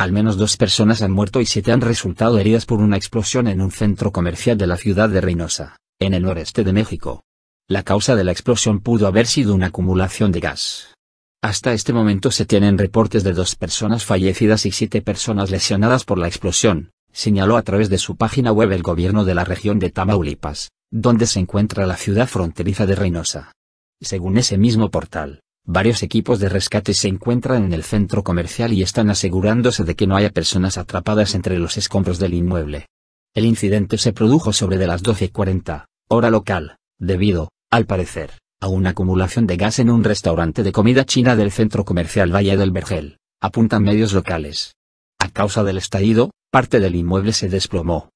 Al menos dos personas han muerto y siete han resultado heridas por una explosión en un centro comercial de la ciudad de Reynosa, en el noreste de México. La causa de la explosión pudo haber sido una acumulación de gas. Hasta este momento se tienen reportes de dos personas fallecidas y siete personas lesionadas por la explosión, señaló a través de su página web el gobierno de la región de Tamaulipas, donde se encuentra la ciudad fronteriza de Reynosa. Según ese mismo portal, Varios equipos de rescate se encuentran en el centro comercial y están asegurándose de que no haya personas atrapadas entre los escombros del inmueble. El incidente se produjo sobre de las 12.40, hora local, debido, al parecer, a una acumulación de gas en un restaurante de comida china del centro comercial Valle del Vergel, apuntan medios locales. A causa del estallido, parte del inmueble se desplomó,